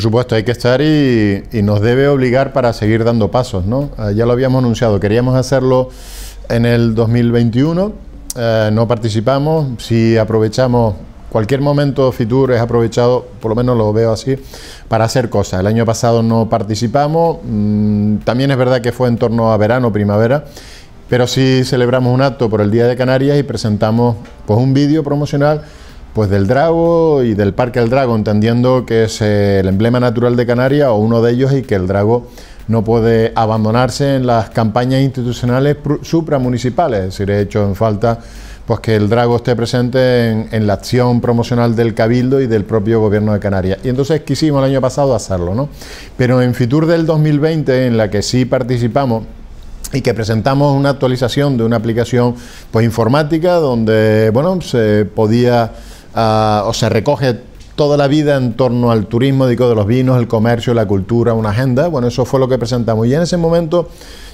Por supuesto, hay que estar y, nos debe obligar para seguir dando pasos, ¿no? Ah, ya lo habíamos anunciado, queríamos hacerlo en el 2021, eh, no participamos, si aprovechamos cualquier momento Fitur es aprovechado, por lo menos lo veo así, para hacer cosas. El año pasado no participamos, mm, también es verdad que fue en torno a verano, primavera, pero si celebramos un acto por el Día de Canarias y presentamos pues, un vídeo promocional pues del Drago y del Parque del Drago, entendiendo que es eh, el emblema natural de Canarias o uno de ellos y que el Drago no puede abandonarse en las campañas institucionales supramunicipales. Es decir, he hecho en falta pues que el Drago esté presente en, en, la acción promocional del Cabildo y del propio Gobierno de Canarias. Y entonces quisimos el año pasado hacerlo, ¿no? Pero en Fitur del 2020, en la que sí participamos, y que presentamos una actualización de una aplicación pues informática donde bueno se podía Ah, o se recoge toda la vida en torno al turismo, ICO de los vinos, el comercio, la cultura, una agenda. Bueno, eso fue lo que presentamos. Y en ese momento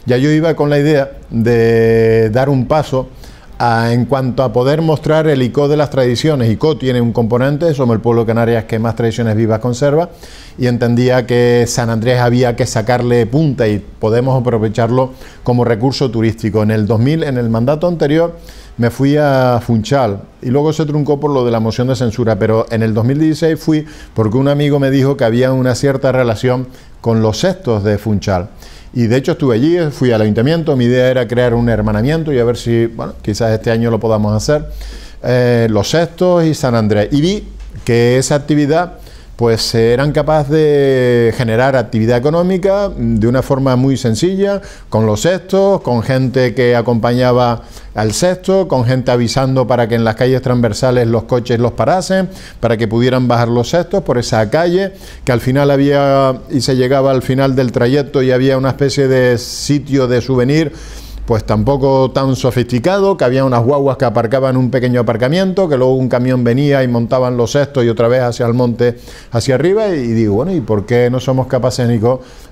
ya yo iba con la idea de dar un paso en cuanto a poder mostrar el ICO de las tradiciones. ICO tiene un componente, somos el pueblo de Canarias que más tradiciones vivas conserva, y entendía que San Andrés había que sacarle punta y podemos aprovecharlo como recurso turístico. En el 2000, en el mandato anterior, me fui a Funchal y luego se truncó por lo de la moción de censura, pero en el 2016 fui porque un amigo me dijo que había una cierta relación con los sextos de Funchal. Y de hecho estuve allí, fui al ayuntamiento, mi idea era crear un hermanamiento y a ver si, bueno, quizás este año lo podamos hacer, eh, los sextos y San Andrés. Y vi que esa actividad pues eh, eran capaces de generar actividad económica de una forma muy sencilla, con los sextos, con gente que acompañaba al sexto, con gente avisando para que en las calles transversales los coches los parasen, para que pudieran bajar los sextos por esa calle, que al final había y se llegaba al final del trayecto y había una especie de sitio de souvenir pues tampoco tan sofisticado, que había unas guaguas que aparcaban un pequeño aparcamiento, que luego un camión venía y montaban los cestos y otra vez hacia el monte, hacia arriba, y digo, bueno, ¿y por qué no somos capaces,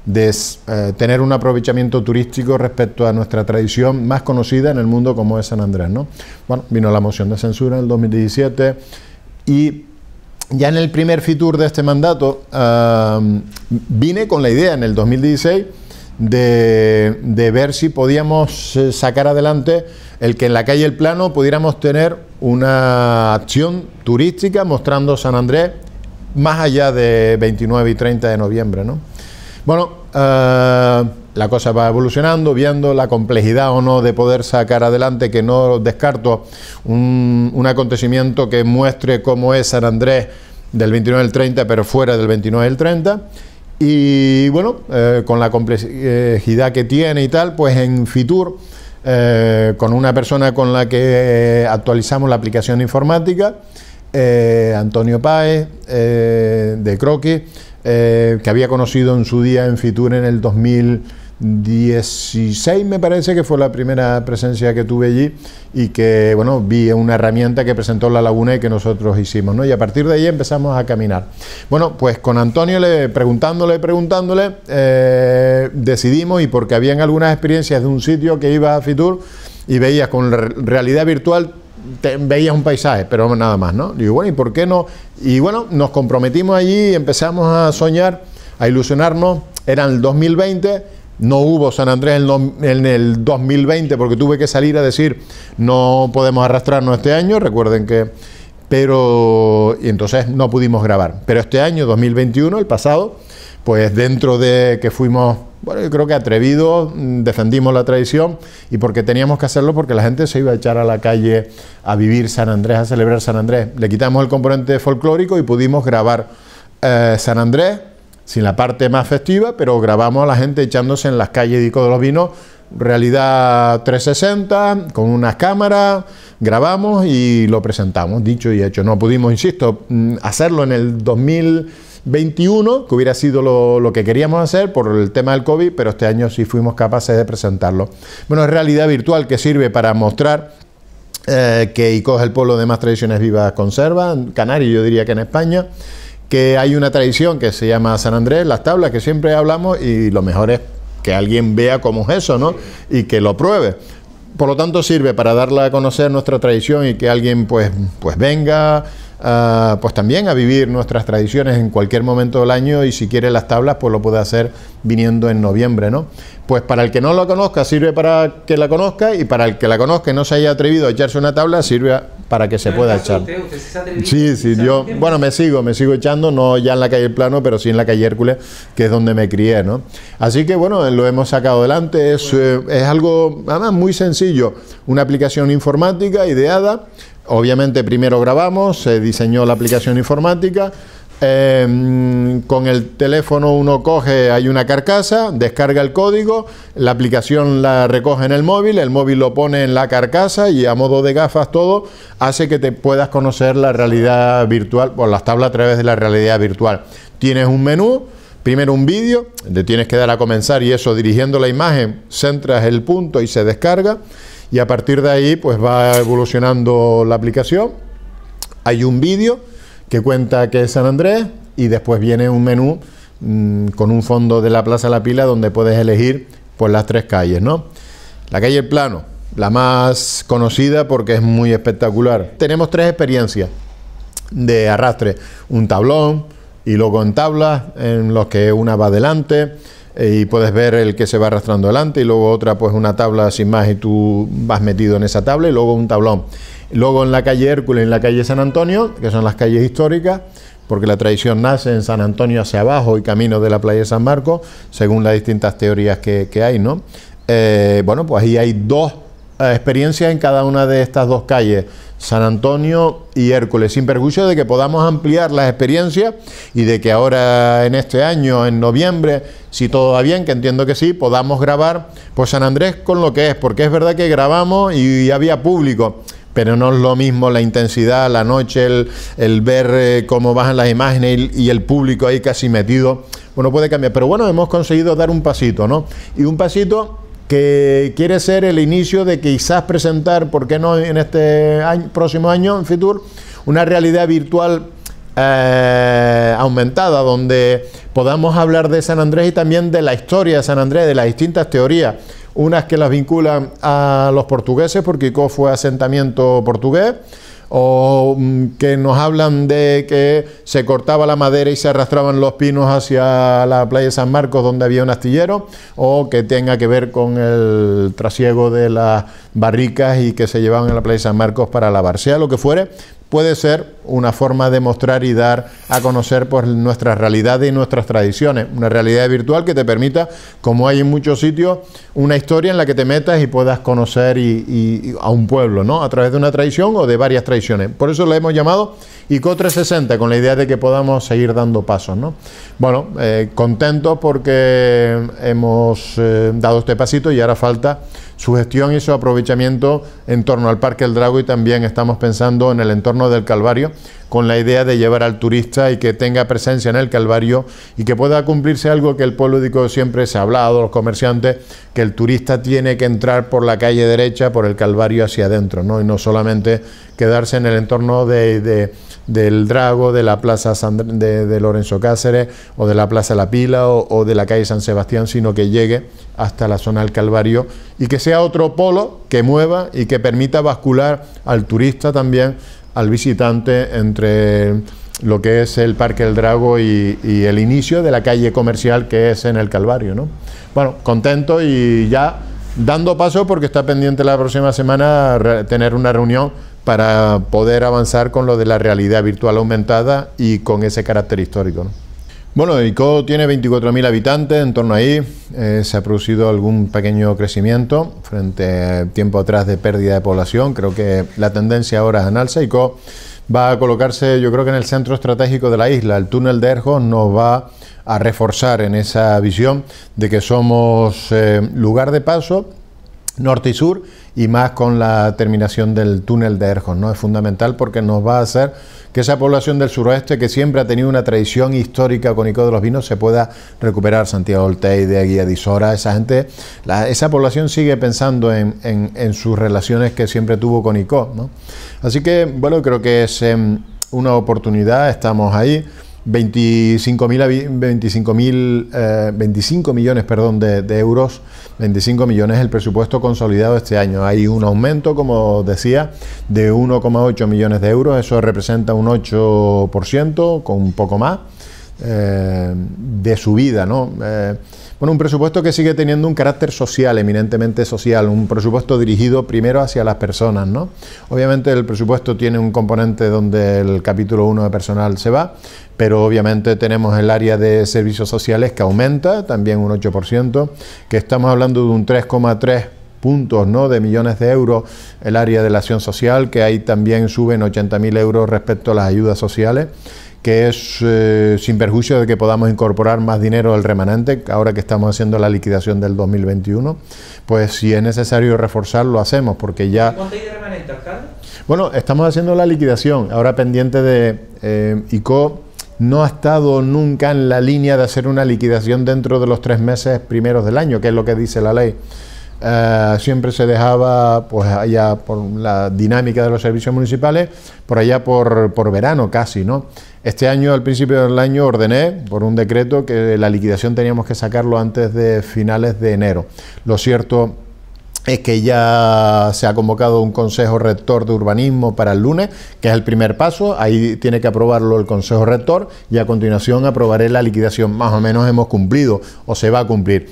de eh, tener un aprovechamiento turístico respecto a nuestra tradición más conocida en el mundo como es San Andrés, ¿no? Bueno, vino la moción de censura en el 2017 y ya en el primer Fitur de este mandato ah, vine con la idea en el 2016 de, ver si podíamos eh, sacar adelante el que en la calle El Plano pudiéramos tener una acción turística mostrando San Andrés más allá de 29 y 30 de noviembre. ¿no? Bueno, eh, la cosa va evolucionando, viendo la complejidad o no de poder sacar adelante, que no descarto un, un acontecimiento que muestre cómo es San Andrés del 29 al 30, pero fuera del 29 al 30. Y bueno, eh, con la complejidad que tiene y tal, pues en Fitur, eh, con una persona con la que actualizamos la aplicación informática, eh, Antonio Páez, de Croque, que había conocido en su día en Fitur en el 2000. 16 me parece que fue la primera presencia que tuve allí y que bueno vi una herramienta que presentó la laguna y que nosotros hicimos ¿no? y a partir de ahí empezamos a caminar bueno pues con Antonio le preguntándole preguntándole eh, decidimos y porque habían algunas experiencias de un sitio que iba a Fitur y veías con realidad virtual veías un paisaje, pero nada más, ¿no? Digo, bueno, ¿y por qué no? Y bueno, nos comprometimos allí, empezamos a soñar, a ilusionarnos, era el 2020, no hubo San Andrés en el 2020 porque tuve que salir a decir no podemos arrastrarnos este año, recuerden que... Pero y entonces no pudimos grabar. Pero este año, 2021, el pasado, pues dentro de que fuimos, bueno, yo creo que atrevidos, mm, defendimos la tradición y porque teníamos que hacerlo porque la gente se iba a echar a la calle a vivir San Andrés, a celebrar San Andrés. Le quitamos el componente folclórico y pudimos grabar eh, San Andrés sin la parte más festiva, pero grabamos a la gente echándose en las calles de Ico de los Vinos, realidad 360, con unas cámaras, grabamos y lo presentamos, dicho y hecho. No pudimos, insisto, mm, hacerlo en el 2021, que hubiera sido lo, que queríamos hacer por el tema del COVID, pero este año sí fuimos capaces de presentarlo. Bueno, es realidad virtual que sirve para mostrar eh, que ICO es el pueblo de más tradiciones vivas conserva, Canarias yo diría que en España, que hay una tradición que se llama San Andrés, las tablas que siempre hablamos y lo mejor es que alguien vea cómo es eso, ¿no? Y que lo pruebe. Por lo tanto sirve para darla a conocer nuestra tradición y que alguien pues, pues venga, Ah, pues también a vivir nuestras tradiciones en cualquier momento del año y si quiere las tablas, pues lo puede hacer viniendo en noviembre, ¿no? Pues para el que no la conozca, sirve para que la conozca y para el que la conozca y no se haya atrevido a echarse una tabla, sirve para que se pueda echar. sí, sí, yo, bueno, me sigo, me sigo echando, no ya en la calle Plano, pero sí en la calle Hércules, que es donde me crié, ¿no? Así que bueno, lo hemos sacado adelante, es, eh, es algo, además, muy sencillo, una aplicación informática ideada Obviamente primero grabamos, se diseñó la aplicación informática, em, con el teléfono uno coge, hay una carcasa, descarga el código, la aplicación la recoge en el móvil, el móvil lo pone en la carcasa y a modo de gafas todo hace que te puedas conocer la realidad virtual o las tablas a través de la realidad virtual. Tienes un menú, primero un vídeo, le tienes que dar a comenzar y eso dirigiendo la imagen, centras el punto y se descarga y a partir de ahí pues va evolucionando la aplicación. Hay un vídeo que cuenta que es San Andrés y después viene un menú mm, con un fondo de la Plaza La Pila donde puedes elegir pues las tres calles, ¿no? La calle El Plano, la más conocida porque es muy espectacular. Tenemos tres experiencias de arrastre, un tablón y luego en tablas en los que una va adelante eh, y puedes ver el que se va arrastrando adelante y luego otra pues una tabla sin más y tú vas metido en esa tabla y luego un tablón. Luego en la calle Hércules y en la calle San Antonio, que son las calles históricas, porque la tradición nace en San Antonio hacia abajo y camino de la playa de San Marcos, según las distintas teorías que, hay, ¿no? Eh, bueno, pues ahí hay dos eh, ...experiencia en cada una de estas dos calles, San Antonio y Hércules, sin perjuicio de que podamos ampliar las experiencias y de que ahora en este año, en noviembre, si todo va bien, que entiendo que sí, podamos grabar pues San Andrés con lo que es, porque es verdad que grabamos y, había público. Pero no es lo mismo la intensidad, la noche, el, ver eh, cómo bajan las imágenes y, el público ahí casi metido. ...bueno puede cambiar. Pero bueno, hemos conseguido dar un pasito, ¿no? Y un pasito que quiere ser el inicio de quizás presentar, ¿por qué no en este próximo año en Fitur? Una realidad virtual eh, aumentada, donde podamos hablar de San Andrés y también de la historia de San Andrés, de las distintas teorías, unas que las vinculan a los portugueses, porque ICO fue asentamiento portugués, o mm, que nos hablan de que se cortaba la madera y se arrastraban los pinos hacia la playa de San Marcos donde había un astillero, o que tenga que ver con el trasiego de las barricas y que se llevaban a la playa de San Marcos para lavarse sea lo que fuere, puede ser una forma de mostrar y dar a conocer pues, nuestras realidades y nuestras tradiciones. Una realidad virtual que te permita, como hay en muchos sitios, una historia en la que te metas y puedas conocer y, a un pueblo, ¿no? A través de una tradición o de varias tradiciones. Por eso la hemos llamado ICO 360, con la idea de que podamos seguir dando pasos, ¿no? Bueno, eh, contentos porque hemos eh, dado este pasito y ahora falta su gestión y su aprovechamiento en torno al Parque El Drago y también estamos pensando en el entorno del Calvario, con la idea de llevar al turista y que tenga presencia en el Calvario y que pueda cumplirse algo que el pueblo siempre se ha hablado, los comerciantes, que el turista tiene que entrar por la calle derecha, por el Calvario hacia adentro, ¿no? y no solamente quedarse en el entorno de, del Drago, de la Plaza de, Lorenzo Cáceres o de la Plaza La Pila o, o de la calle San Sebastián, sino que llegue hasta la zona del Calvario y que sea otro polo que mueva y que permita bascular al turista también al visitante entre lo que es el Parque El Drago y, el inicio de la calle comercial que es en el Calvario. ¿no? Bueno, contento y ya dando paso porque está pendiente la próxima semana tener una reunión para poder avanzar con lo de la realidad virtual aumentada y con ese carácter histórico. ¿no? Bueno, ICO tiene 24.000 habitantes, en torno ahí eh, se ha producido algún pequeño crecimiento frente tiempo atrás de pérdida de población. Creo que la tendencia ahora es en alza. ICO va a colocarse, yo creo que en el centro estratégico de la isla. El túnel de Erjos nos va a reforzar en esa visión de que somos eh, lugar de paso norte y sur y más con la terminación del túnel de Erjos... ¿no? Es fundamental porque nos va a hacer que esa población del suroeste que siempre ha tenido una tradición histórica con Ico de los Vinos se pueda recuperar. Santiago del Teide, Guía de Isora, esa gente, esa población sigue pensando en, sus relaciones que siempre tuvo con Ico. Así que, bueno, creo que es em, una oportunidad, estamos ahí. 25, 25, 25 millones perdón, de, euros, 25 millones el presupuesto consolidado este año. Hay un aumento, como decía, de 1,8 millones de euros, eso representa un 8%, con un poco más, eh, de subida, ¿no? Eh, bueno, un presupuesto que sigue teniendo un carácter social, eminentemente social, un presupuesto dirigido primero hacia las personas, ¿no? Obviamente el presupuesto tiene un componente donde el capítulo 1 de personal se va, pero obviamente tenemos el área de servicios sociales que aumenta, también un 8%, que estamos hablando de un 3,3% puntos ¿no? de millones de euros, el área de la acción social, que ahí también suben 80.000 euros respecto a las ayudas sociales que es eh, sin perjuicio de que podamos incorporar más dinero al remanente, ahora que estamos haciendo la liquidación del 2021, pues si es necesario reforzarlo hacemos, porque ya... ¿Cuánto hay de remanente, Bueno, estamos haciendo la liquidación, ahora pendiente de eh, ICO, no ha estado nunca en la línea de hacer una liquidación dentro de los tres meses primeros del año, que es lo que dice la ley. Eh, siempre se dejaba pues allá por la dinámica de los servicios municipales, por allá por, por, verano casi, ¿no? Este año, al principio del año, ordené por un decreto que la liquidación teníamos que sacarlo antes de finales de enero. Lo cierto es que ya se ha convocado un Consejo Rector de Urbanismo para el lunes, que es el primer paso, ahí tiene que aprobarlo el Consejo Rector y a continuación aprobaré la liquidación, más o menos hemos cumplido o se va a cumplir.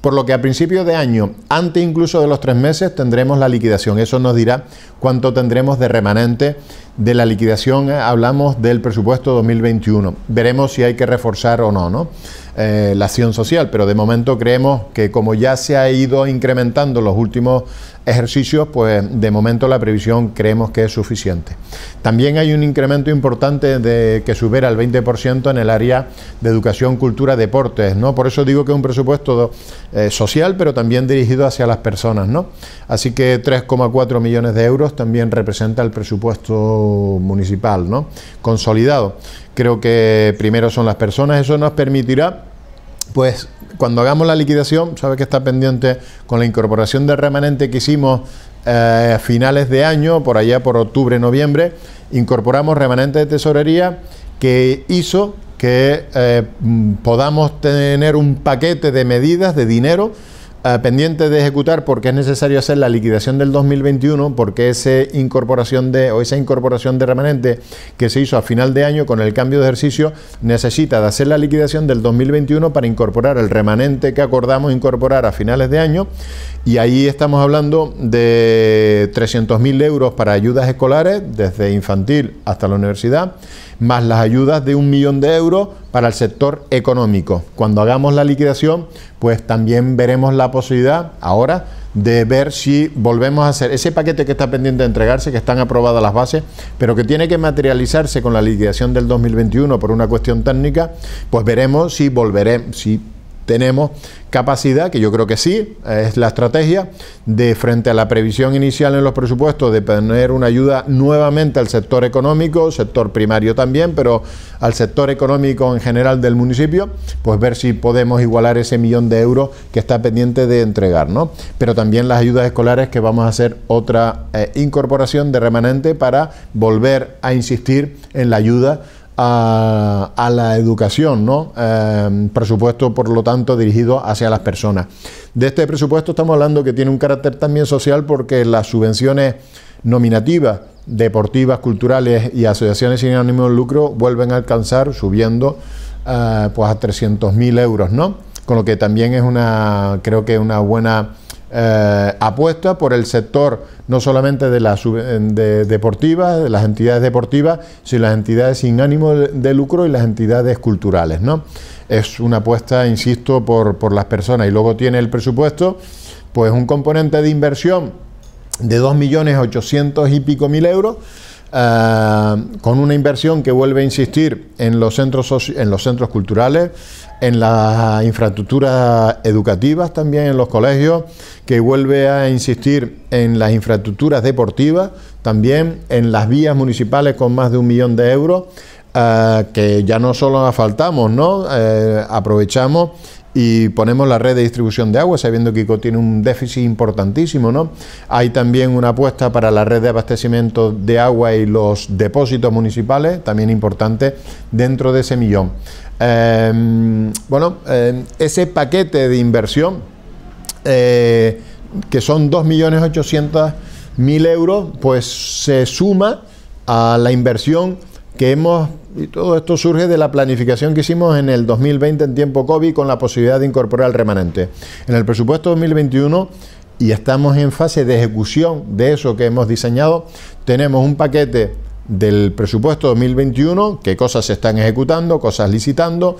Por lo que a principios de año, antes incluso de los tres meses, tendremos la liquidación. Eso nos dirá cuánto tendremos de remanente de la liquidación. Eh, hablamos del presupuesto 2021. Veremos si hay que reforzar o no, ¿no? Eh, la acción social, pero de momento creemos que como ya se ha ido incrementando los últimos ejercicios, pues de momento la previsión creemos que es suficiente. También hay un incremento importante de, que supera el 20% en el área de educación, cultura, deportes, ¿no? Por eso digo que es un presupuesto eh, social, pero también dirigido hacia las personas, ¿no? Así que 3,4 millones de euros también representa el presupuesto municipal, ¿no? Consolidado. Creo que primero son las personas, eso nos permitirá pues cuando hagamos la liquidación, sabes que está pendiente con la incorporación del remanente que hicimos eh, a finales de año, por allá por octubre, noviembre, incorporamos remanente de tesorería que hizo que eh, mm, podamos tener un paquete de medidas de dinero eh, pendiente de ejecutar porque es necesario hacer la liquidación del 2021 porque esa incorporación de o esa incorporación de remanente que se hizo a final de año con el cambio de ejercicio necesita de hacer la liquidación del 2021 para incorporar el remanente que acordamos incorporar a finales de año y ahí estamos hablando de 300.000 euros para ayudas escolares desde infantil hasta la universidad más las ayudas de un millón de euros para el sector económico. Cuando hagamos la liquidación, pues también veremos la posibilidad ahora de ver si volvemos a hacer ese paquete que está pendiente de entregarse, que están aprobadas las bases, pero que tiene que materializarse con la liquidación del 2021 por una cuestión técnica, pues veremos si volveremos, tenemos capacidad, que yo creo que sí, es la estrategia, de frente a la previsión inicial en los presupuestos, de poner una ayuda nuevamente al sector económico, sector primario también, pero al sector económico en general del municipio, pues ver si podemos igualar ese millón de euros que está pendiente de entregar, ¿no? Pero también las ayudas escolares que vamos a hacer otra eh, incorporación de remanente para volver a insistir en la ayuda a, la educación, ¿no? Em, presupuesto, por lo tanto, dirigido hacia las personas. De este presupuesto estamos hablando que tiene un carácter también social porque las subvenciones nominativas, deportivas, culturales y asociaciones sin ánimo de lucro vuelven a alcanzar subiendo eh, pues a 300.000 euros, ¿no? Con lo que también es una, creo que una buena eh, apuesta por el sector no solamente de las deportivas, de las entidades deportivas, sino las entidades sin ánimo de lucro y las entidades culturales. ¿no? Es una apuesta, insisto, por, las personas. Y luego tiene el presupuesto, pues un componente de inversión de 2.800 y pico mil euros eh, con una inversión que vuelve a insistir en los centros en los centros culturales, en las infraestructuras educativas también en los colegios, que vuelve a insistir en las infraestructuras deportivas, también en las vías municipales con más de un millón de euros. Eh, que ya no solo asfaltamos, ¿no? Eh, aprovechamos y ponemos la red de distribución de agua, sabiendo que ICO tiene un déficit importantísimo, ¿no? Hay también una apuesta para la red de abastecimiento de agua y los depósitos municipales, también importante, dentro de ese millón. Em, bueno, em, ese paquete de inversión, eh, que son 2.800.000 euros, pues se suma a la inversión que hemos y todo esto surge de la planificación que hicimos en el 2020 en tiempo COVID con la posibilidad de incorporar el remanente. En el presupuesto 2021 y estamos en fase de ejecución de eso que hemos diseñado, tenemos un paquete del presupuesto 2021, qué cosas se están ejecutando, cosas licitando,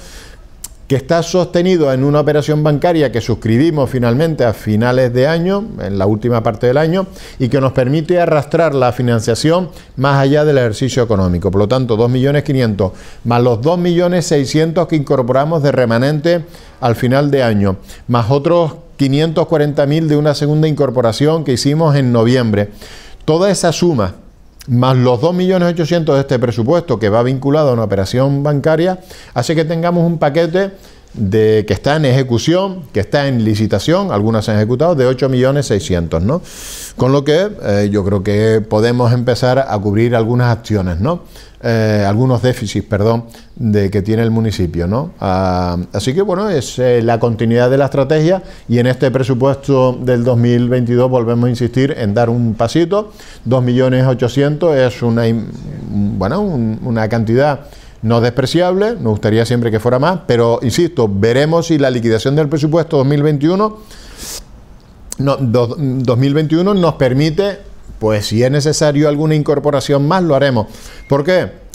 que está sostenido en una operación bancaria que suscribimos finalmente a finales de año, en la última parte del año, y que nos permite arrastrar la financiación más allá del ejercicio económico. Por lo tanto, 2.500.000 más los 2.600.000 que incorporamos de remanente al final de año, más otros 540.000 de una segunda incorporación que hicimos en noviembre. Toda esa suma más los 2.800.000 de este presupuesto que va vinculado a una operación bancaria, hace que tengamos un paquete de que está en ejecución, que está en licitación, algunas se han ejecutado, de 8.600.000, ¿no? Con lo que eh, yo creo que podemos empezar a cubrir algunas acciones, ¿no? Eh, algunos déficits, perdón, de que tiene el municipio, ¿no? Ah, así que bueno, es eh, la continuidad de la estrategia y en este presupuesto del 2022 volvemos a insistir en dar un pasito, 2.800.000 es una, bueno, una cantidad no despreciable, nos gustaría siempre que fuera más, pero insisto, veremos si la liquidación del presupuesto 2021, no, 2021 nos permite, pues si es necesario alguna incorporación más, lo haremos. ¿Por qué?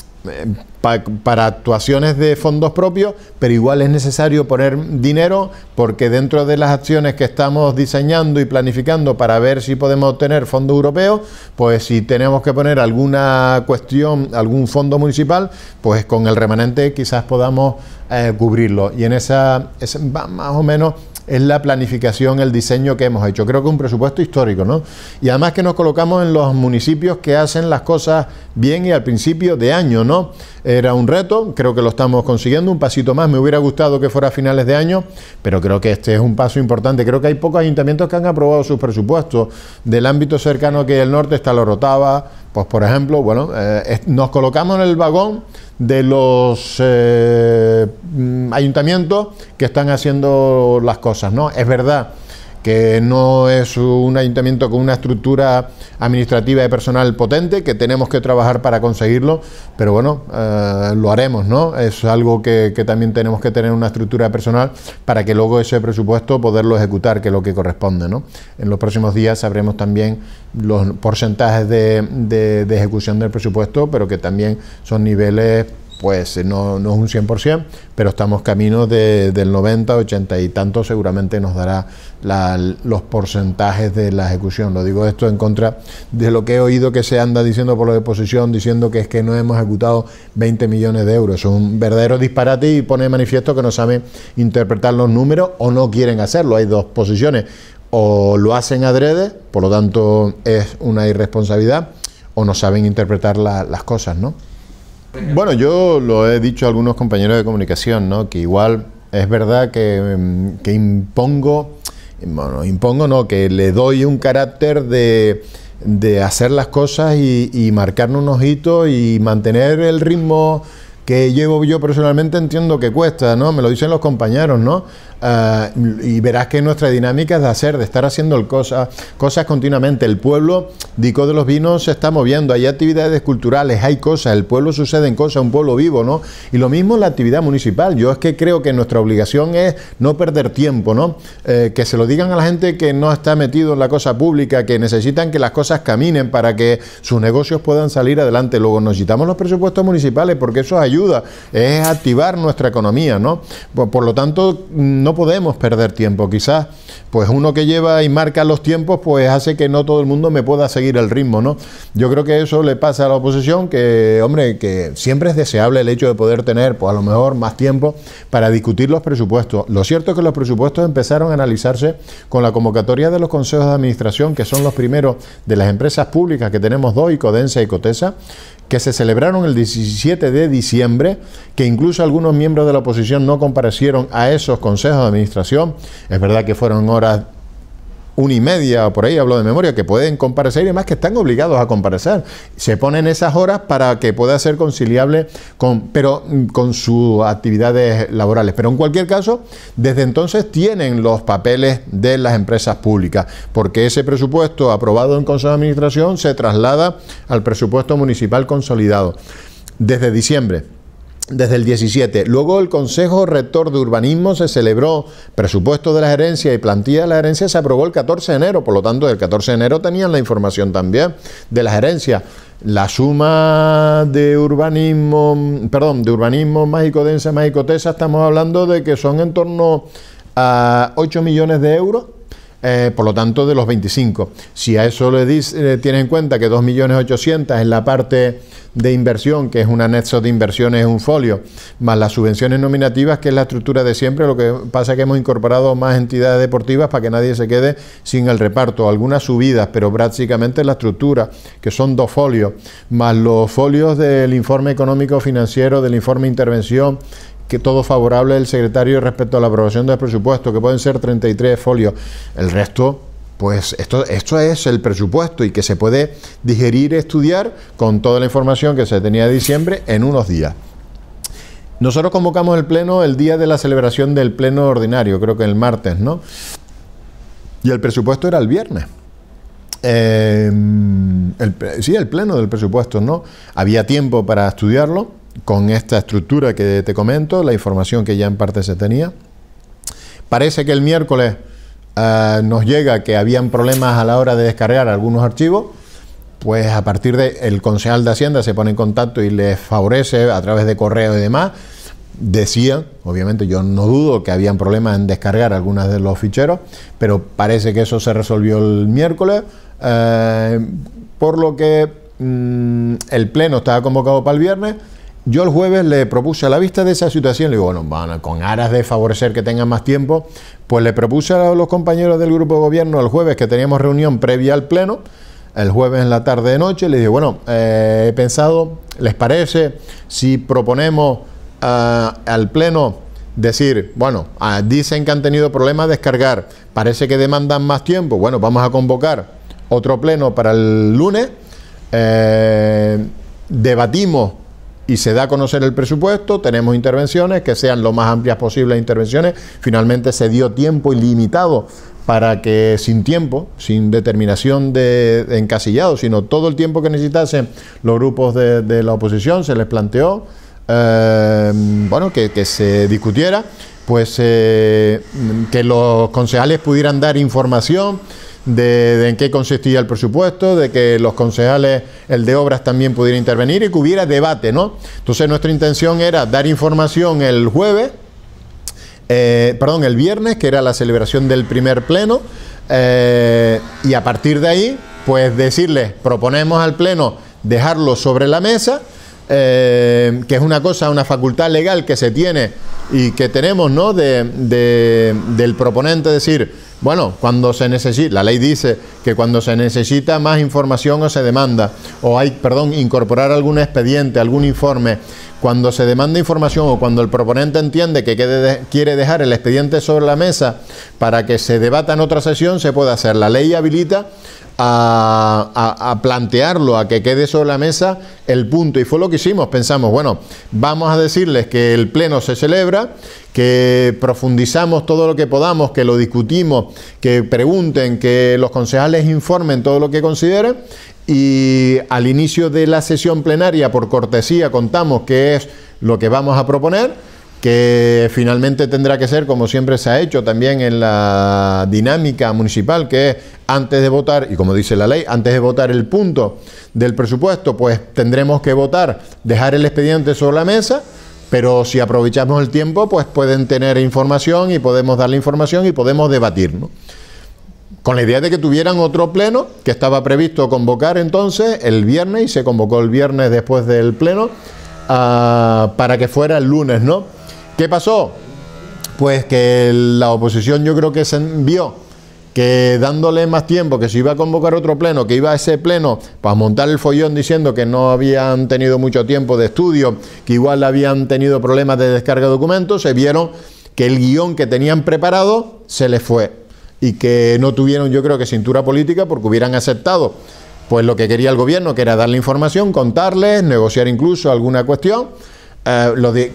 para actuaciones de fondos propios, pero igual es necesario poner dinero porque dentro de las acciones que estamos diseñando y planificando para ver si podemos obtener fondos europeos, pues si tenemos que poner alguna cuestión, algún fondo municipal, pues con el remanente quizás podamos eh, cubrirlo. Y en esa, esa, más o menos es la planificación, el diseño que hemos hecho. Creo que es un presupuesto histórico, ¿no? Y además que nos colocamos en los municipios que hacen las cosas bien y al principio de año, ¿no? Era un reto, creo que lo estamos consiguiendo, un pasito más. Me hubiera gustado que fuera a finales de año, pero creo que este es un paso importante. Creo que hay pocos ayuntamientos que han aprobado sus presupuestos. Del ámbito cercano que el norte está rotaba, pues por ejemplo, bueno, eh, nos colocamos en el vagón de los eh, mm, ayuntamientos que están haciendo las cosas es verdad que no es un ayuntamiento con una estructura administrativa y personal potente, que tenemos que trabajar para conseguirlo, pero bueno, eh, lo haremos, ¿no? Es algo que, también tenemos que tener una estructura personal para que luego ese presupuesto poderlo ejecutar, que es lo que corresponde, ¿no? En los próximos días sabremos también los porcentajes de ejecución del presupuesto, pero que también son niveles pues eh, no, es un 100%, pero estamos camino del 90, 80 y tanto, seguramente nos dará los porcentajes de la ejecución. Lo digo esto en contra de lo que he oído que se anda diciendo por la oposición, diciendo que es que no hemos ejecutado 20 millones de euros. Es un verdadero disparate y pone de manifiesto que no saben interpretar los números o no quieren hacerlo. Hay dos posiciones. O lo hacen adrede, por lo tanto es una irresponsabilidad, o no saben interpretar las cosas, ¿no? Bueno, yo lo he dicho a algunos compañeros de comunicación, ¿no? Que igual es verdad que, mm, impongo, bueno, impongo no, que le doy un carácter de, hacer las cosas y, y marcarnos unos hitos y mantener el ritmo que llevo yo personalmente entiendo que cuesta, ¿no? Me lo dicen los compañeros, ¿no? Eh, y verás que nuestra dinámica es de hacer, de estar haciendo cosa, cosas continuamente. El pueblo, Dico de los Vinos, se está moviendo, hay actividades culturales, hay cosas, el pueblo sucede en cosas, un pueblo vivo, ¿no? Y lo mismo la actividad municipal. Yo es que creo que nuestra obligación es no perder tiempo, ¿no? Eh, que se lo digan a la gente que no está metido en la cosa pública, que necesitan que las cosas caminen para que sus negocios puedan salir adelante. Luego necesitamos los presupuestos municipales porque eso hay ayuda, es activar nuestra economía, ¿no? Por, lo tanto, no podemos perder tiempo. Quizás, pues uno que lleva y marca los tiempos, pues hace que no todo el mundo me pueda seguir el ritmo, ¿no? Yo creo que eso le pasa a la oposición, que, hombre, que siempre es deseable el hecho de poder tener, pues a lo mejor, más tiempo para discutir los presupuestos. Lo cierto es que los presupuestos empezaron a analizarse con la convocatoria de los consejos de administración, que son los primeros de las empresas públicas que tenemos y CODENSA y COTESA, que se celebraron el 17 de diciembre, que incluso algunos miembros de la oposición no comparecieron a esos consejos de administración. Es verdad que fueron horas una y media por ahí, hablo de memoria, que pueden comparecer y demás que están obligados a comparecer. Se ponen esas horas para que pueda ser conciliable con, pero, mm, con sus actividades laborales. Pero en cualquier caso, desde entonces tienen los papeles de las empresas públicas, porque ese presupuesto aprobado en Consejo de Administración se traslada al presupuesto municipal consolidado desde diciembre desde el 17. Luego el Consejo Rector de Urbanismo se celebró, presupuesto de la gerencia y plantilla de la gerencia se aprobó el 14 de enero, por lo tanto el 14 de enero tenían la información también de la gerencia. La suma de urbanismo, perdón, de urbanismo mágico densa, mágico tesa, estamos hablando de que son en torno a 8 millones de euros eh, por lo tanto, de los 25. Si a eso le dice, eh, tienes en cuenta que 2.800.000 es la parte de inversión, que es un anexo de inversiones, un folio, más las subvenciones nominativas, que es la estructura de siempre, lo que pasa es que hemos incorporado más entidades deportivas para que nadie se quede sin el reparto, algunas subidas, pero prácticamente la estructura, que son dos folios, más los folios del informe económico financiero, del informe intervención que todo favorable del secretario respecto a la aprobación del presupuesto, que pueden ser 33 folios. El resto, pues esto, esto es el presupuesto y que se puede digerir, estudiar con toda la información que se tenía de diciembre en unos días. Nosotros convocamos el pleno el día de la celebración del pleno ordinario, creo que el martes, ¿no? Y el presupuesto era el viernes. Eh, sí, el pleno del presupuesto, ¿no? Había tiempo para estudiarlo con esta estructura que te comento, la información que ya en parte se tenía. Parece que el miércoles eh, nos llega que habían problemas a la hora de descargar algunos archivos, pues a partir de el concejal de Hacienda se pone en contacto y les favorece a través de correo y demás. Decían, obviamente yo no dudo que habían problemas en descargar ...algunas de los ficheros, pero parece que eso se resolvió el miércoles, eh, por lo que mm, el pleno estaba convocado para el viernes yo el jueves le propuse, a la vista de esa situación, le digo, bueno, con aras de favorecer que tengan más tiempo, pues le propuse a los compañeros del grupo de gobierno el jueves que teníamos reunión previa al pleno, el jueves en la tarde de noche, le dije, bueno, eh, he pensado, ¿les parece si proponemos eh, al pleno decir, bueno, ah, dicen que han tenido problemas de descargar, parece que demandan más tiempo, bueno, vamos a convocar otro pleno para el lunes, eh, debatimos y se da a conocer el presupuesto, tenemos intervenciones que sean lo más amplias posibles intervenciones, finalmente se dio tiempo ilimitado para que sin tiempo, sin determinación de, encasillado, sino todo el tiempo que necesitasen los grupos de, la oposición, se les planteó eh, bueno, que, se discutiera, pues eh, que los concejales pudieran dar información de, en qué consistía el presupuesto, de que los concejales, el de obras también pudiera intervenir y que hubiera debate, ¿no? Entonces nuestra intención era dar información el jueves, eh, perdón, el viernes, que era la celebración del primer pleno, eh, y a partir de ahí, pues decirles, proponemos al pleno dejarlo sobre la mesa, eh, que es una cosa, una facultad legal que se tiene y que tenemos, ¿no? De, del proponente decir, bueno, cuando se necesita, la ley dice que cuando se necesita más información o se demanda, o hay, perdón, incorporar algún expediente, algún informe, cuando se demanda información o cuando el proponente entiende que quiere dejar el expediente sobre la mesa para que se debata en otra sesión, se puede hacer. La ley habilita a, plantearlo, a que quede sobre la mesa el punto. Y fue lo que hicimos, pensamos, bueno, vamos a decirles que el Pleno se celebra, que profundizamos todo lo que podamos, que lo discutimos, que pregunten, que los concejales informen todo lo que consideren. Y al inicio de la sesión plenaria, por cortesía, contamos qué es lo que vamos a proponer que finalmente tendrá que ser, como siempre se ha hecho también en la dinámica municipal, que es antes de votar, y como dice la ley, antes de votar el punto del presupuesto, pues tendremos que votar, dejar el expediente sobre la mesa, pero si aprovechamos el tiempo, pues pueden tener información y podemos dar la información y podemos debatir. Con la idea de que tuvieran otro pleno, que estaba previsto convocar entonces el viernes, y se convocó el viernes después del pleno, ah, para que fuera el lunes, ¿no? ¿Qué pasó? Pues que la oposición yo creo que se envió que dándole más tiempo, que se iba a convocar otro pleno, que iba a ese pleno para montar el follón diciendo que no habían tenido mucho tiempo de estudio, que igual habían tenido problemas de descarga de documentos, se vieron que el guión que tenían preparado se les fue y que no tuvieron yo creo que cintura política porque hubieran aceptado pues lo que quería el gobierno, que era darle información, contarles, negociar incluso alguna cuestión eh, lo que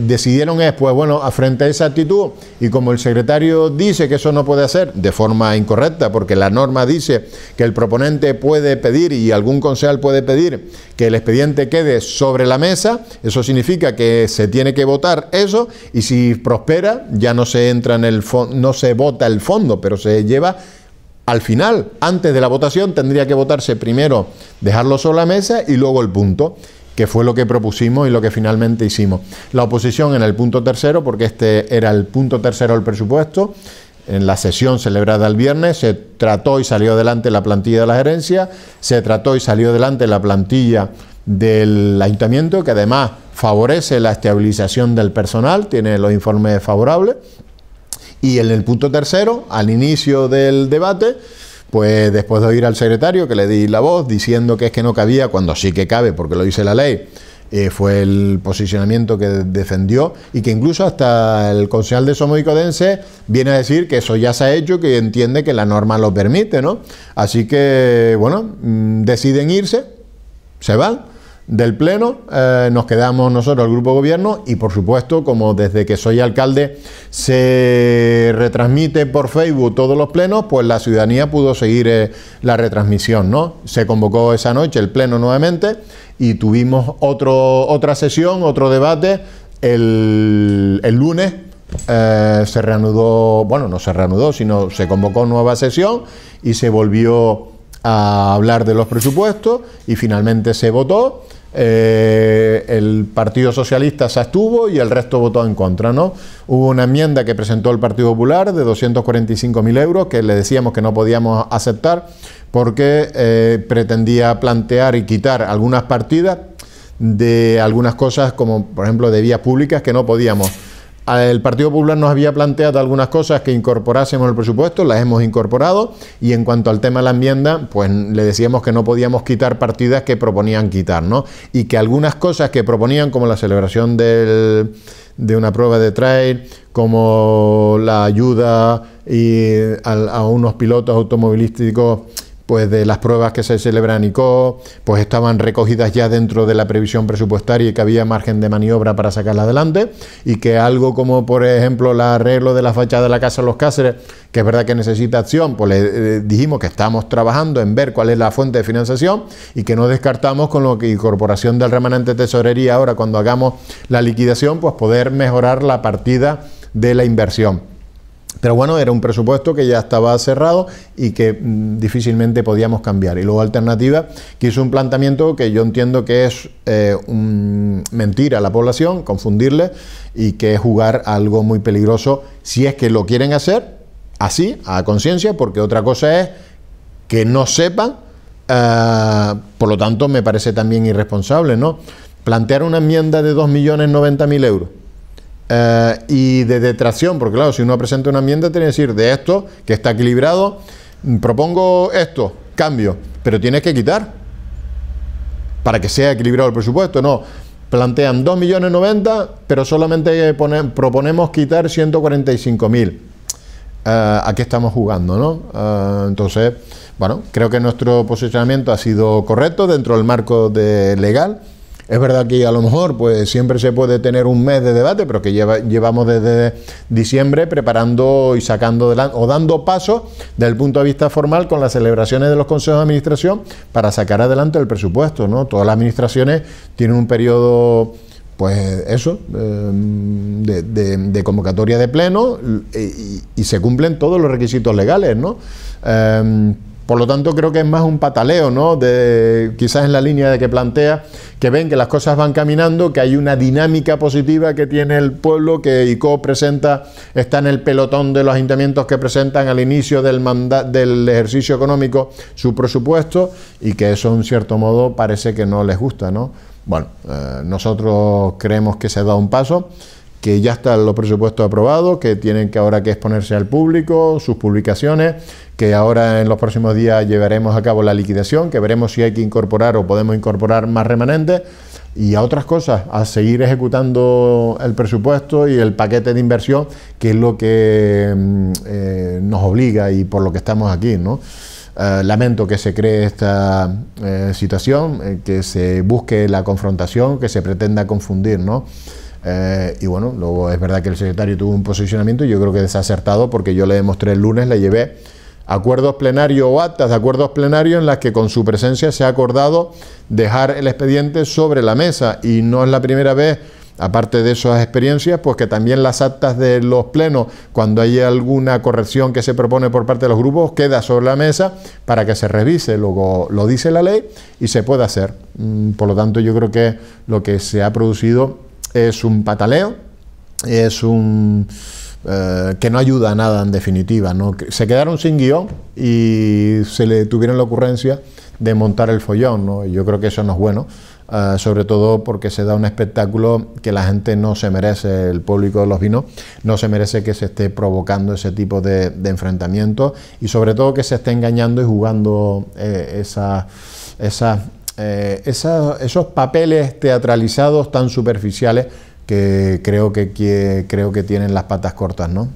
decidieron es, pues bueno, frente a esa actitud, y como el secretario dice que eso no puede hacer de forma incorrecta, porque la norma dice que el proponente puede pedir y algún concejal puede pedir que el expediente quede sobre la mesa, eso significa que se tiene que votar eso, y si prospera, ya no se entra en el no se vota el fondo, pero se lleva al final, antes de la votación, tendría que votarse primero, dejarlo sobre la mesa y luego el punto que fue lo que propusimos y lo que finalmente hicimos. La oposición en el punto tercero, porque este era el punto tercero del presupuesto, en la sesión celebrada el viernes se trató y salió adelante la plantilla de la gerencia, se trató y salió adelante la plantilla del ayuntamiento, que además favorece la estabilización del personal, tiene los informes favorables. Y en el punto tercero, al inicio del debate, pues después de oír al secretario, que le di la voz, diciendo que es que no cabía, cuando sí que cabe, porque lo dice la ley, eh, fue el posicionamiento que defendió y que incluso hasta el concejal de Somo y Codense viene a decir que eso ya se ha hecho, que entiende que la norma lo permite, ¿no? Así que, bueno, mm, deciden irse, se van del Pleno, eh, nos quedamos nosotros, el Grupo Gobierno, y por supuesto, como desde que soy alcalde se retransmite por Facebook todos los plenos, pues la ciudadanía pudo seguir eh, la retransmisión, ¿no? Se convocó esa noche el Pleno nuevamente y tuvimos otro, otra sesión, otro debate el, lunes. Eh, se reanudó, bueno, no se reanudó, sino se convocó nueva sesión y se volvió a hablar de los presupuestos y finalmente se votó eh, el Partido Socialista se estuvo y el resto votó en contra. ¿no? Hubo una enmienda que presentó el Partido Popular de 245.000 euros que le decíamos que no podíamos aceptar porque eh, pretendía plantear y quitar algunas partidas de algunas cosas como por ejemplo de vías públicas que no podíamos el Partido Popular nos había planteado algunas cosas que incorporásemos el presupuesto, las hemos incorporado y en cuanto al tema de la enmienda, pues le decíamos que no podíamos quitar partidas que proponían quitar, ¿no? Y que algunas cosas que proponían, como la celebración del, de una prueba de trail, como la ayuda a unos pilotos automovilísticos pues de las pruebas que se celebran ICO, pues estaban recogidas ya dentro de la previsión presupuestaria y que había margen de maniobra para sacarla adelante y que algo como por ejemplo el arreglo de la fachada de la Casa de los Cáceres, que es verdad que necesita acción, pues le eh, dijimos que estamos trabajando en ver cuál es la fuente de financiación y que no descartamos con lo que incorporación del remanente tesorería ahora cuando hagamos la liquidación, pues poder mejorar la partida de la inversión. Pero bueno, era un presupuesto que ya estaba cerrado y que mm, difícilmente podíamos cambiar. Y luego Alternativa, que hizo un planteamiento que yo entiendo que es eh, mentir a la población, confundirle y que es jugar algo muy peligroso si es que lo quieren hacer así, a conciencia, porque otra cosa es que no sepan. Eh, por lo tanto, me parece también irresponsable, ¿no? Plantear una enmienda de 2.090.000 euros eh, y de detracción, porque claro, si uno presenta una enmienda, tiene que decir de esto que está equilibrado, mm, propongo esto, cambio, pero tienes que quitar para que sea equilibrado el presupuesto, no. Plantean 2 millones 90, pero solamente proponemos quitar 145 mil. Eh, a qué estamos jugando, ¿no? Eh, entonces, bueno, creo que nuestro posicionamiento ha sido correcto dentro del marco de legal. Es verdad que a lo mejor pues siempre se puede tener un mes de debate, pero que llevamos desde diciembre preparando y sacando adelante o dando pasos desde el punto de vista formal con las celebraciones de los consejos de administración para sacar adelante el presupuesto, ¿no? Todas las administraciones tienen un periodo pues eso, em, de, convocatoria de pleno y, se cumplen todos los requisitos legales, ¿no? Em, por lo tanto, creo que es más un pataleo, ¿no? De, quizás en la línea de que plantea que ven que las cosas van caminando, que hay una dinámica positiva que tiene el pueblo, que ICO presenta, está en el pelotón de los ayuntamientos que presentan al inicio del, del ejercicio económico su presupuesto y que eso, en cierto modo, parece que no les gusta, ¿no? Bueno, eh, nosotros creemos que se ha dado un paso que ya están los presupuestos aprobados, que tienen que ahora que exponerse al público, sus publicaciones, que ahora en los próximos días llevaremos a cabo la liquidación, que veremos si hay que incorporar o podemos incorporar más remanentes y a otras cosas, a seguir ejecutando el presupuesto y el paquete de inversión, que es lo que mm, eh, nos obliga y por lo que estamos aquí, ¿no? Eh, lamento que se cree esta eh, situación, que se busque la confrontación, que se pretenda confundir, ¿no? Eh, y bueno, luego es verdad que el secretario tuvo un posicionamiento, yo creo que desacertado, porque yo le demostré el lunes, le llevé acuerdos plenarios o actas de acuerdos plenarios en las que con su presencia se ha acordado dejar el expediente sobre la mesa. Y no es la primera vez, aparte de esas experiencias, pues que también las actas de los plenos, cuando hay alguna corrección que se propone por parte de los grupos, queda sobre la mesa para que se revise. Luego lo dice la ley y se puede hacer. Mm, por lo tanto, yo creo que lo que se ha producido es un pataleo, es un... Eh, que no ayuda a nada en definitiva. ¿no? Se quedaron sin guión y se le tuvieron la ocurrencia de montar el follón. ¿no? yo creo que eso no es bueno, eh, sobre todo porque se da un espectáculo que la gente no se merece, el público de los vinos, no se merece que se esté provocando ese tipo de, enfrentamientos y sobre todo que se esté engañando y jugando eh, Esa, eh, esos papeles teatralizados tan superficiales que creo que, que, creo que tienen las patas cortas, ¿no?